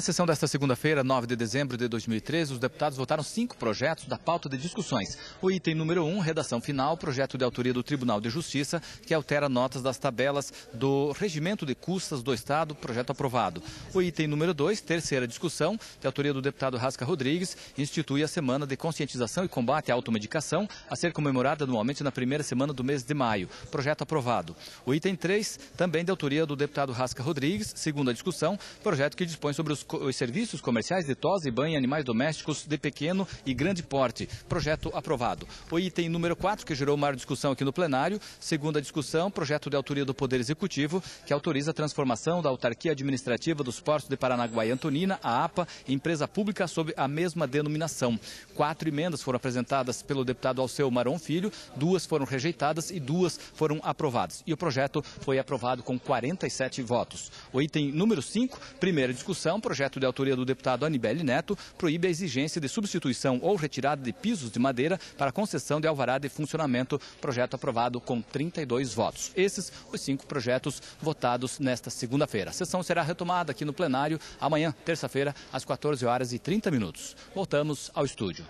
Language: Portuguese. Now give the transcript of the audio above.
Na sessão desta segunda-feira, 9 de dezembro de 2013, os deputados votaram cinco projetos da pauta de discussões. O item número 1, um, redação final, projeto de autoria do Tribunal de Justiça, que altera notas das tabelas do Regimento de Custas do Estado, projeto aprovado. O item número 2, terceira discussão, de autoria do deputado Rasca Rodrigues, institui a Semana de Conscientização e Combate à Automedicação, a ser comemorada anualmente na primeira semana do mês de maio, projeto aprovado. O item 3, também de autoria do deputado Rasca Rodrigues, segunda discussão, projeto que dispõe sobre os os serviços comerciais de tosa e banho em animais domésticos de pequeno e grande porte. Projeto aprovado. O item número 4, que gerou maior discussão aqui no plenário, segunda discussão, projeto de autoria do Poder Executivo, que autoriza a transformação da autarquia administrativa dos portos de Paranaguá e Antonina, a APA, em empresa pública sob a mesma denominação. Quatro emendas foram apresentadas pelo deputado Alceu Maron Filho, duas foram rejeitadas e duas foram aprovadas. E o projeto foi aprovado com 47 votos. O item número 5, primeira discussão, projeto projeto de autoria do deputado Anibele Neto proíbe a exigência de substituição ou retirada de pisos de madeira para concessão de alvará de funcionamento, projeto aprovado com 32 votos. Esses os cinco projetos votados nesta segunda-feira. A sessão será retomada aqui no plenário amanhã, terça-feira, às 14 horas e 30 minutos. Voltamos ao estúdio.